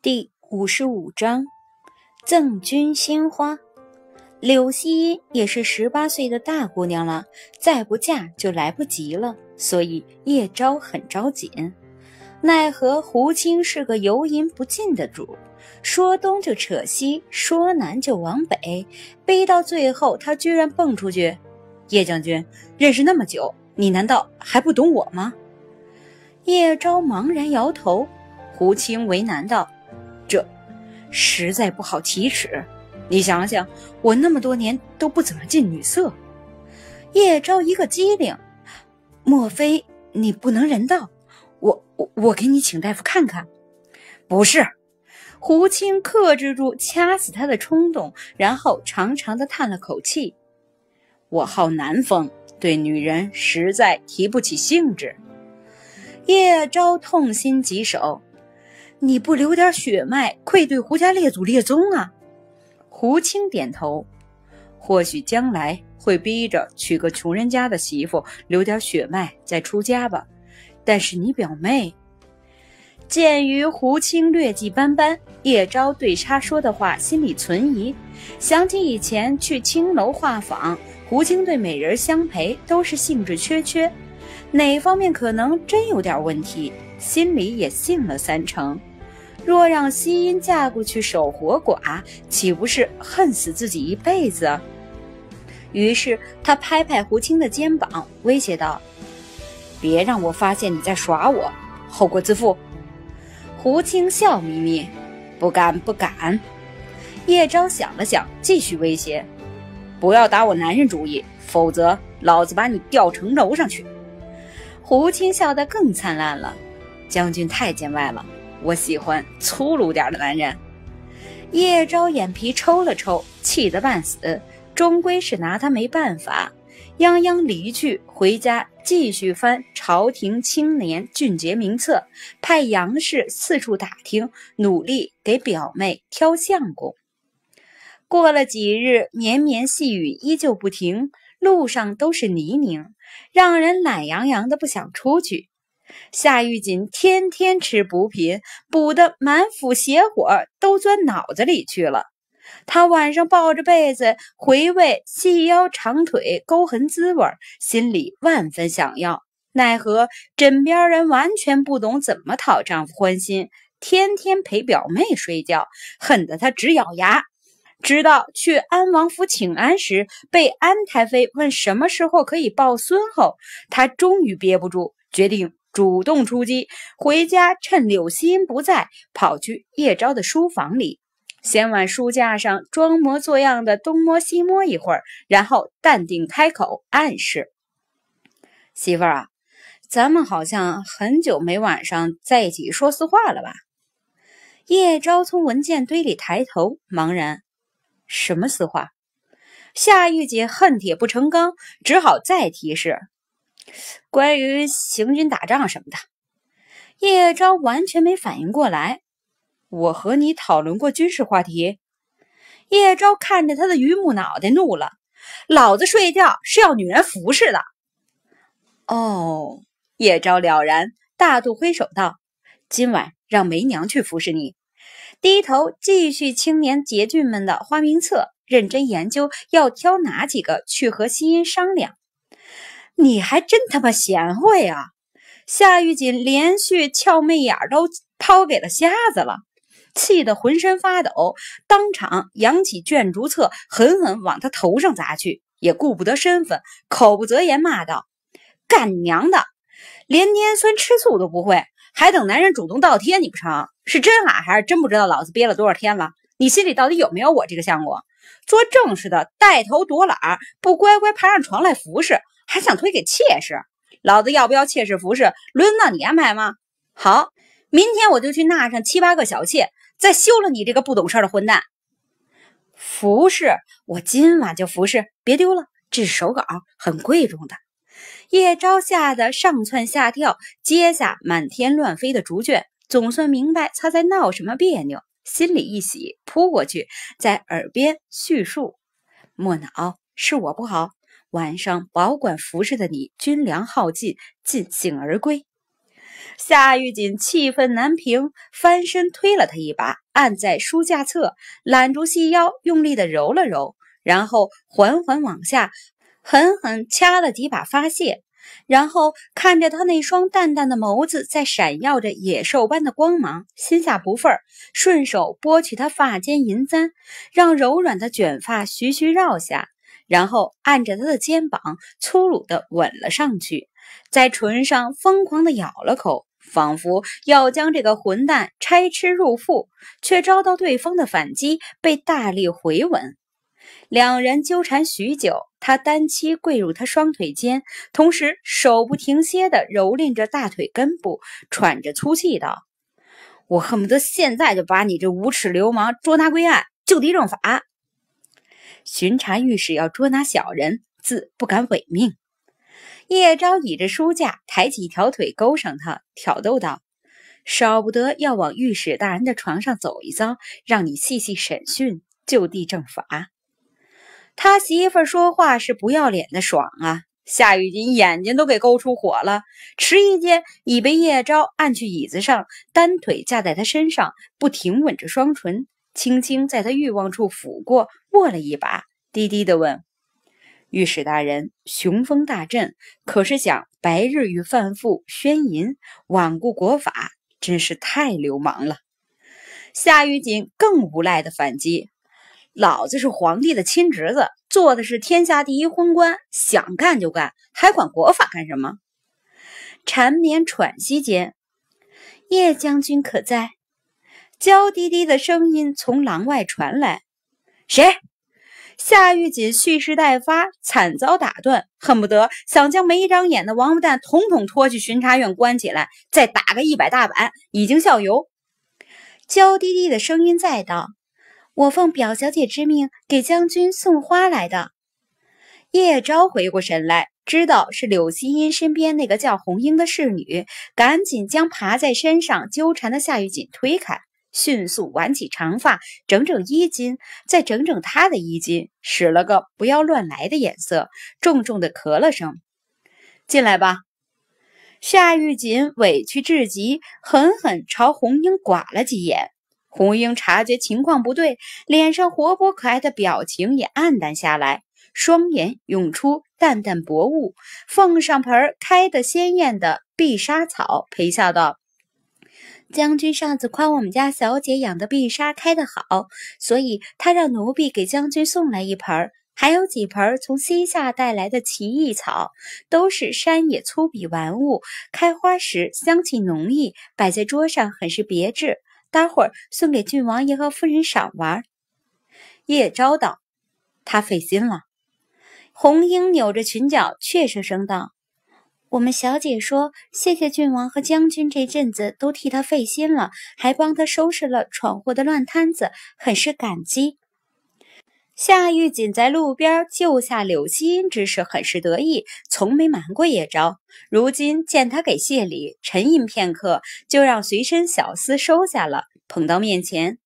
第五十五章赠君鲜花。柳溪音也是十八岁的大姑娘了，再不嫁就来不及了，所以叶昭很着急。奈何胡青是个油盐不进的主，说东就扯西，说南就往北，背到最后，他居然蹦出去：“叶将军，认识那么久，你难道还不懂我吗？”叶昭茫然摇头，胡青为难道。实在不好启齿，你想想，我那么多年都不怎么近女色。叶昭一个机灵，莫非你不能人道？我我我给你请大夫看看。不是，胡青克制住掐死他的冲动，然后长长的叹了口气。我好男风，对女人实在提不起兴致。叶昭痛心疾首。你不留点血脉，愧对胡家列祖列宗啊！胡青点头，或许将来会逼着娶个穷人家的媳妇，留点血脉再出家吧。但是你表妹，鉴于胡青劣迹斑斑，叶昭对他说的话心里存疑，想起以前去青楼画舫，胡青对美人相陪都是兴致缺缺。哪方面可能真有点问题，心里也信了三成。若让西音嫁过去守活寡，岂不是恨死自己一辈子？于是他拍拍胡青的肩膀，威胁道：“别让我发现你在耍我，后果自负。”胡青笑眯眯：“不敢，不敢。”叶昭想了想，继续威胁：“不要打我男人主意，否则老子把你吊城楼上去。”胡青笑得更灿烂了。将军太见外了，我喜欢粗鲁点的男人。叶昭眼皮抽了抽，气得半死，终归是拿他没办法，泱泱离去，回家继续翻朝廷青年俊杰名册，派杨氏四处打听，努力给表妹挑相公。过了几日，绵绵细雨依旧不停，路上都是泥泞。让人懒洋洋的，不想出去。夏玉锦天天吃补品，补得满腹邪火都钻脑子里去了。她晚上抱着被子回味细腰长腿勾痕滋味，心里万分想要，奈何枕边人完全不懂怎么讨丈夫欢心，天天陪表妹睡觉，恨得她直咬牙。直到去安王府请安时，被安太妃问什么时候可以抱孙后，他终于憋不住，决定主动出击。回家趁柳心不在，跑去叶昭的书房里，先往书架上装模作样的东摸西摸一会儿，然后淡定开口暗示：“媳妇儿啊，咱们好像很久没晚上在一起说私话了吧？”叶昭从文件堆里抬头，茫然。什么私话？夏玉姐恨铁不成钢，只好再提示关于行军打仗什么的。叶昭完全没反应过来。我和你讨论过军事话题。叶昭看着他的榆木脑袋，怒了：“老子睡觉是要女人服侍的。”哦，叶昭了然大度，挥手道：“今晚让梅娘去服侍你。”低头继续青年杰俊们的花名册，认真研究要挑哪几个去和西音商量。你还真他妈贤惠啊！夏玉锦连续翘媚眼都抛给了瞎子了，气得浑身发抖，当场扬起卷竹册狠狠往他头上砸去，也顾不得身份，口不择言骂道：“干娘的，连拈酸吃醋都不会！”还等男人主动倒贴你不成？是真懒还是真不知道老子憋了多少天了？你心里到底有没有我这个相公？做正事的带头躲懒，不乖乖爬上床来服侍，还想推给妾室？老子要不要妾室服侍，轮到你安排吗？好，明天我就去纳上七八个小妾，再休了你这个不懂事的混蛋。服侍我今晚就服侍，别丢了，这是手稿，很贵重的。叶昭吓得上蹿下跳，接下满天乱飞的竹卷，总算明白他在闹什么别扭，心里一喜，扑过去在耳边叙述：“莫恼，是我不好。晚上保管服饰的你，军粮耗尽，尽兴而归。”夏玉锦气愤难平，翻身推了他一把，按在书架侧，揽住细腰，用力地揉了揉，然后缓缓往下。狠狠掐了几把发泄，然后看着他那双淡淡的眸子在闪耀着野兽般的光芒，心下不忿，顺手拨去他发间银簪，让柔软的卷发徐徐绕下，然后按着他的肩膀粗鲁的吻了上去，在唇上疯狂的咬了口，仿佛要将这个混蛋拆吃入腹，却遭到对方的反击，被大力回吻。两人纠缠许久，他单膝跪入他双腿间，同时手不停歇地蹂躏着大腿根部，喘着粗气道：“我恨不得现在就把你这无耻流氓捉拿归案，就地正法。”巡查御史要捉拿小人，自不敢违命。叶昭倚着书架，抬起一条腿勾上他，挑逗道：“少不得要往御史大人的床上走一遭，让你细细审讯，就地正法。”他媳妇说话是不要脸的爽啊！夏雨锦眼睛都给勾出火了，迟疑间已被叶昭按去椅子上，单腿架在他身上，不停吻着双唇，轻轻在他欲望处抚过，握了一把，低低的问：“御史大人，雄风大振，可是想白日与犯妇宣淫，罔顾国法，真是太流氓了！”夏雨锦更无赖的反击。老子是皇帝的亲侄子，做的是天下第一昏官，想干就干，还管国法干什么？缠绵喘息间，叶将军可在？娇滴滴的声音从廊外传来。谁？夏玉锦蓄势待发，惨遭打断，恨不得想将没长眼的王八蛋统统拖去巡查院关起来，再打个一百大板，已经效尤。娇滴滴的声音再道。我奉表小姐之命给将军送花来的。叶昭回过神来，知道是柳惜音身边那个叫红英的侍女，赶紧将爬在身上纠缠的夏玉锦推开，迅速挽起长发，整整衣襟，再整整她的衣襟，使了个不要乱来的眼色，重重的咳了声：“进来吧。”夏玉锦委屈至极，狠狠朝红英剐了几眼。红英察觉情况不对，脸上活泼可爱的表情也暗淡下来，双眼涌出淡淡薄雾，奉上盆开得鲜艳的碧沙草，陪笑道：“将军上次夸我们家小姐养的碧沙开得好，所以他让奴婢给将军送来一盆，还有几盆从西夏带来的奇异草，都是山野粗鄙玩物，开花时香气浓郁，摆在桌上很是别致。”待会儿送给郡王爷和夫人赏玩。叶昭道：“他费心了。”红英扭着裙角，怯生生道：“我们小姐说，谢谢郡王和将军，这阵子都替他费心了，还帮他收拾了闯祸的乱摊子，很是感激。”夏玉锦在路边救下柳依音之事，很是得意，从没瞒过叶昭。如今见他给谢礼，沉吟片刻，就让随身小厮收下了，捧到面前。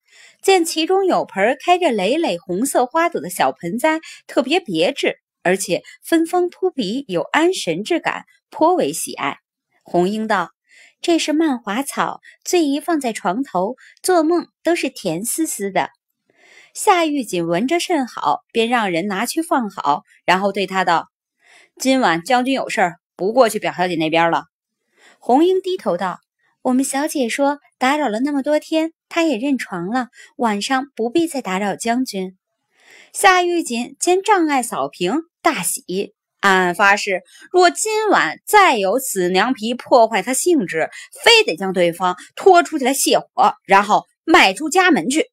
见其中有盆开着累累红色花朵的小盆栽，特别别致，而且芬芳扑鼻，有安神之感，颇为喜爱。红英道：“这是曼华草，最宜放在床头，做梦都是甜丝丝的。”夏玉锦闻着甚好，便让人拿去放好，然后对他道：“今晚将军有事，不过去表小姐那边了。”红英低头道：“我们小姐说打扰了那么多天，她也认床了，晚上不必再打扰将军。”夏玉锦见障碍扫平，大喜，暗暗发誓：若今晚再有死娘皮破坏他兴致，非得将对方拖出去来泄火，然后卖出家门去。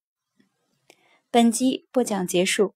本集播讲结束。